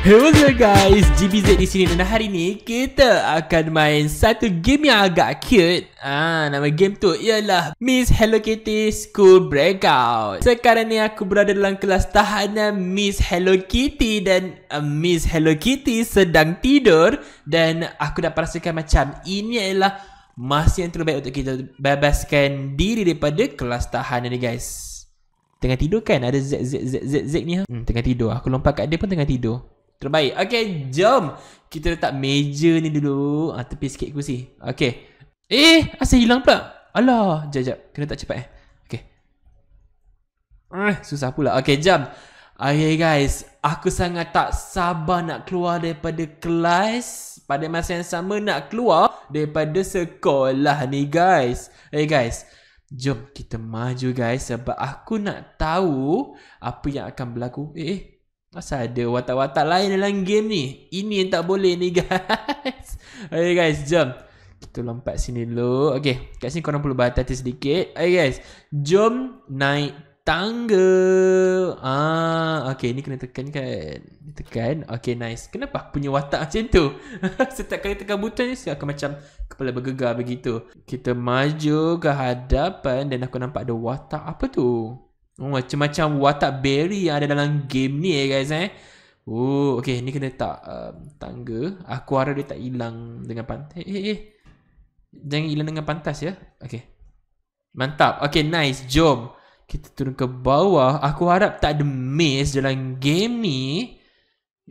Hello guys, GBZ di sini dan hari ni kita akan main satu game yang agak cute Ah, Nama game tu ialah Miss Hello Kitty School Breakout Sekarang ni aku berada dalam kelas tahanan Miss Hello Kitty Dan uh, Miss Hello Kitty sedang tidur Dan aku dapat rasakan macam ini ialah masa yang terbaik untuk kita bebaskan diri daripada kelas tahanan ni guys Tengah tidur kan? Ada Z, Z, Z, Z, Z ni ha? Hmm, tengah tidur. Aku lompat kat dia pun tengah tidur. Terbaik. Okay, jom. Kita letak meja ni dulu. Ah, tepi sikit kursi. Okay. Eh, asal hilang pula? Alah, jap, jap. Kena tak cepat eh. Okay. Eh, susah pula. Okay, jom. Okay, guys. Aku sangat tak sabar nak keluar daripada kelas. Pada masa yang sama nak keluar daripada sekolah ni, guys. Hey, eh, guys. Jom kita maju guys sebab aku nak tahu apa yang akan berlaku. Eh, eh Masa ada watak-watak lain dalam game ni? Ini yang tak boleh ni guys. Okay guys, jom. Kita lompat sini dulu. Okay, kat sini korang perlu berhati-hati sedikit. Okay guys, jom naik tangga. Ah, Okay, ni kena tekan kan? Tekan. Okay, nice. Kenapa punya watak macam tu? Setiap kali tekan button ni, saya akan macam kepala bergegar begitu. Kita maju ke hadapan dan aku nampak ada watak apa tu? Oh, macam-macam watak berry yang ada dalam game ni eh guys eh. Oh, okay. Ni kena tak um, tangga. Aku harap dia tak hilang dengan pantas. Eh, eh, eh. Jangan hilang dengan pantas ya. Okay. Mantap. Okay, nice. Jom. Kita turun ke bawah. Aku harap tak ada miss dalam game ni.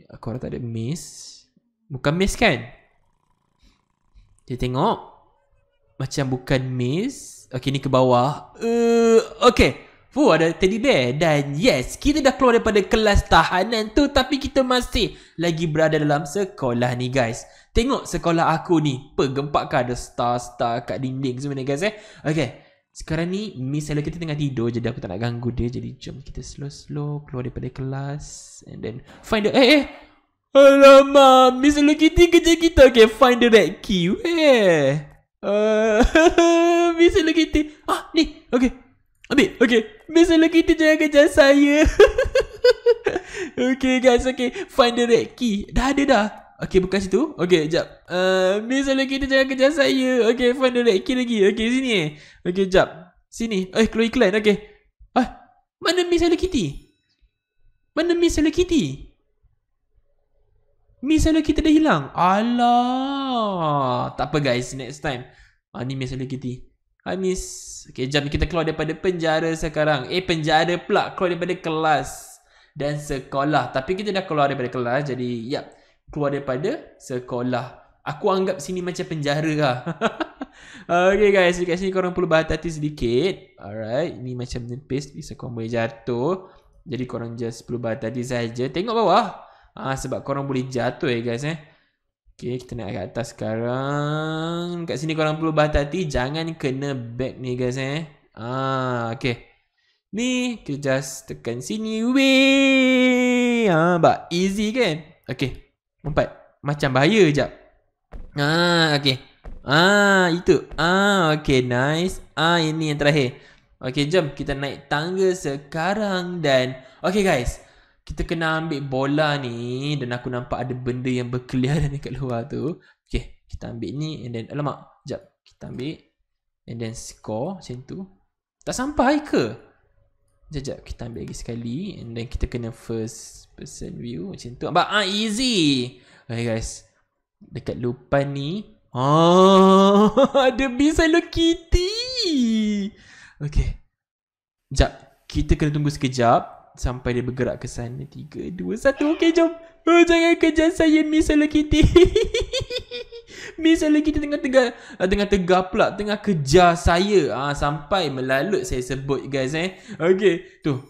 Aku harap tak ada miss. Bukan miss kan? Kita tengok. Macam bukan miss. Okay, ni ke bawah. Uh, okay. Fu ada teddy bear dan yes kita dah keluar daripada kelas tahanan tu tapi kita masih lagi berada dalam sekolah ni guys. Tengok sekolah aku ni. Pegempak ke ada star-star kat dinding semua ni guys eh. Okay. Sekarang ni Miss Hello kita tengah tidur jadi aku tak nak ganggu dia. Jadi jom kita slow-slow keluar daripada kelas. And then find the... Eh eh. Alamak Miss Hello Kitty kerja kita. Okay find the red key. Eh. Uh, Miss Hello Kitty. Ah ni. Okay. Ambil Okay Masalah kita jangan kejar saya Okay guys Okay Find the red key Dah ada dah Okay bukan situ Okay jap uh, Masalah kita jangan kejar saya Okay find the red key lagi Okay sini eh Okay jap Sini Eh keluar iklan Okay ah, Mana Miss Hello Kitty Mana Miss Hello Kitty Miss Hello Kitty dah hilang Alah Tak guys Next time ah, Ni Miss Hello Kitty Hamis Okay jom kita keluar daripada penjara sekarang Eh penjara pula keluar daripada kelas Dan sekolah Tapi kita dah keluar daripada kelas Jadi yap Keluar daripada sekolah Aku anggap sini macam penjara lah Okay guys Dekat sini korang perlu berhati-hati sedikit Alright Ini macam nipis Bisa korang boleh jatuh Jadi korang just perlu berhati-hati saja. Tengok bawah Ah Sebab korang boleh jatuh eh guys eh Okay, kita naik ke atas sekarang. Kat sini korang perlu berhati-hati. Jangan kena back ni guys eh. Ah, okay. Ni, kita just tekan sini. Wee! ah, but easy kan? Okay. Empat. Macam bahaya jap. Ah, okay. Ah, itu. Ah, okay. Nice. Ah, ini yang terakhir. Okay, jom kita naik tangga sekarang dan... Okay, guys kita kena ambil bola ni dan aku nampak ada benda yang berkeliaran dekat luar tu. Okey, kita ambil ni and then alamak, jap. Kita ambil and then score macam tu. Tak sampai ke? Jap, Kita ambil lagi sekali and then kita kena first person view macam tu. Abang, ah, easy. Okay guys. Dekat lupan ni. Ah, ada bisa Hello Kitty. Okay. Jap. Kita kena tunggu sekejap sampai dia bergerak ke sana. Tiga, dua, satu. Okey, jom. Oh, jangan kerja saya, Miss Hello Kitty. Miss Hello Kitty tengah tegar, ah, tengah tegar pula. Tengah kejar saya. ha, sampai melalut saya sebut, guys. Eh. Okey, tu.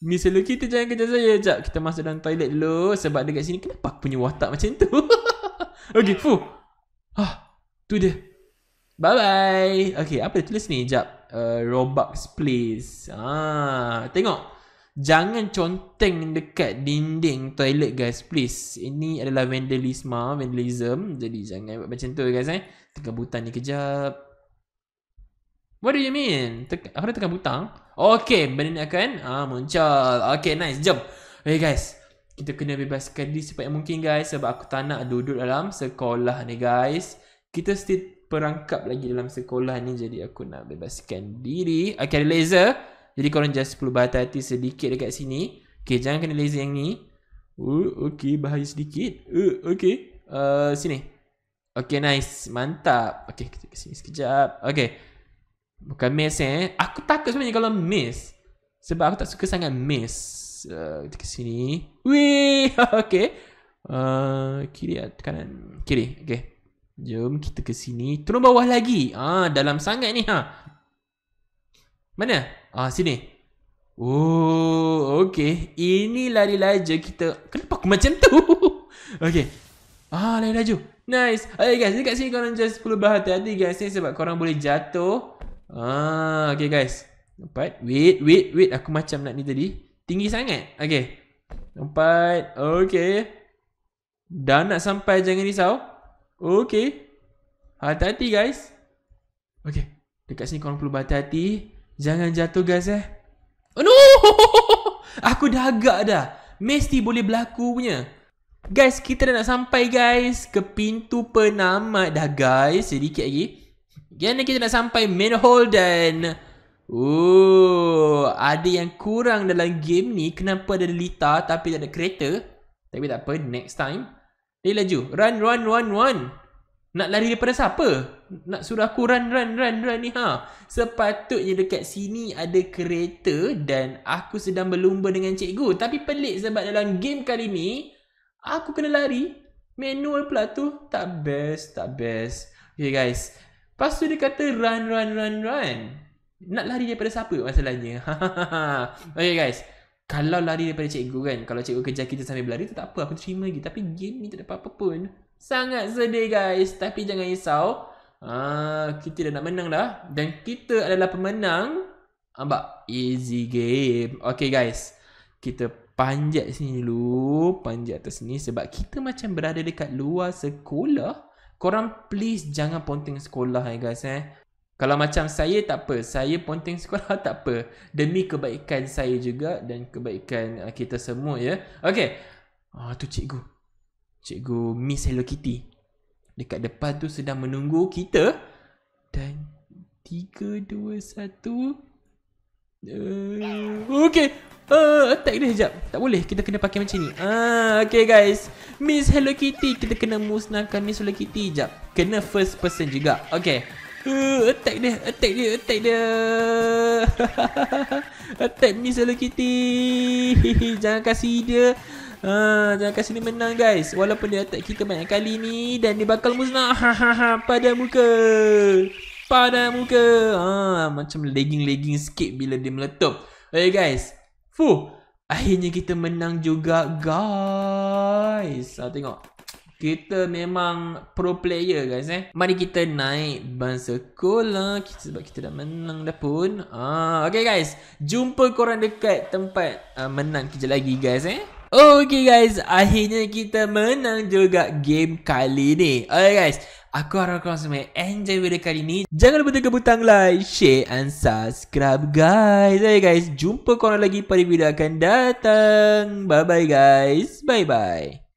Miss Hello Kitty, jangan kejar saya. Sekejap, kita masuk dalam toilet dulu. Sebab dekat sini, kenapa aku punya watak macam tu? Okey, fuh. Ah, tu dia. Bye-bye. Okey, apa dia tulis ni? Sekejap. Uh, Robux, please. Ah, tengok. Jangan conteng dekat dinding toilet guys please. Ini adalah vandalisme, vandalism. Jadi jangan buat macam tu guys eh. Tekan butang ni kejap. What do you mean? Tek aku dah tekan butang. Okay, benda ni akan ah, muncul. Okay, nice. Jom. Hey guys, kita kena bebaskan diri sebaik mungkin guys. Sebab aku tak nak duduk dalam sekolah ni guys. Kita still perangkap lagi dalam sekolah ni. Jadi aku nak bebaskan diri. Okay, laser. Jadi korang just perlu berhati-hati sedikit dekat sini. Okay, jangan kena lazy yang ni. Oh, uh, okay, bahaya sedikit. Uh, okay. Uh, sini. Okay, nice. Mantap. Okay, kita ke sini sekejap. Okay. Bukan miss eh. Aku takut sebenarnya kalau miss. Sebab aku tak suka sangat miss. Uh, kita ke sini. Wih, okay. Uh, kiri atau kanan? Kiri, okay. Jom kita ke sini. Turun bawah lagi. Ah, dalam sangat ni ha. Mana? Ah uh, sini. Oh, okey. Ini lari laju kita. Kenapa aku macam tu? okey. Ah, lari laju. Nice. Okay guys, dekat sini korang just perlu berhati-hati guys ni sebab korang boleh jatuh. Ah, okey guys. Empat. Wait, wait, wait. Aku macam nak ni tadi. Tinggi sangat. Okey. Empat. Okey. Dah nak sampai jangan risau. Okey. Hati-hati guys. Okey. Dekat sini korang perlu berhati-hati. Jangan jatuh guys. eh. Oh no! Aku dah agak dah. Mesti boleh berlaku punya. Guys, kita dah nak sampai guys. Ke pintu penamat dah guys. Sedikit lagi. Gimana kita nak sampai manhole dan... Oh, ada yang kurang dalam game ni. Kenapa ada Lita tapi tak ada kereta? Tapi tak apa, next time. Eh, laju. Run, run, run, run. Nak lari daripada siapa? Nak suruh aku run run run run ni ha. Sepatutnya dekat sini ada kereta dan aku sedang berlumba dengan cikgu. Tapi pelik sebab dalam game kali ni aku kena lari. Manual pula tu. Tak best, tak best. Okay guys. Lepas tu dia kata run run run run. Nak lari daripada siapa masalahnya? okay guys. Kalau lari daripada cikgu kan. Kalau cikgu kejar kita sambil berlari tu tak apa. Aku terima lagi. Tapi game ni tak ada apa-apa pun. Sangat sedih guys. Tapi jangan risau. Ah, kita dah nak menang dah. Dan kita adalah pemenang. Nampak? Easy game. Okay guys. Kita panjat sini dulu. Panjat atas sini. Sebab kita macam berada dekat luar sekolah. Korang please jangan ponting sekolah eh guys eh. Kalau macam saya tak apa. Saya ponting sekolah tak apa. Demi kebaikan saya juga. Dan kebaikan ah, kita semua ya. Okay. Ah, tu cikgu. Cikgu Miss Hello Kitty Dekat depan tu sedang menunggu kita Dan 3, 2, 1 uh, Okay uh, Attack dia sekejap Tak boleh kita kena pakai macam ni Ah, uh, Okay guys Miss Hello Kitty Kita kena musnahkan Miss Hello Kitty sekejap Kena first person juga Okay uh, eh, Attack dia Attack dia Attack dia Attack Miss Hello Kitty Jangan kasih dia Ha, jangan kasi dia menang guys. Walaupun dia attack kita banyak kali ni dan dia bakal musnah. Ha, ha, ha. pada muka. Pada muka. Ha, macam lagging-lagging sikit bila dia meletup. Okay guys. Fuh. Akhirnya kita menang juga guys. Ha, tengok. Kita memang pro player guys eh. Mari kita naik ban sekolah. Kita, sebab kita dah menang dah pun. Ah, okay guys. Jumpa korang dekat tempat uh, menang kerja lagi guys eh. Okay guys, akhirnya kita menang juga game kali ni. Alright guys, aku harap korang semua enjoy video kali ni. Jangan lupa tekan butang like, share and subscribe guys. Alright guys, jumpa korang lagi pada video akan datang. Bye bye guys. Bye bye.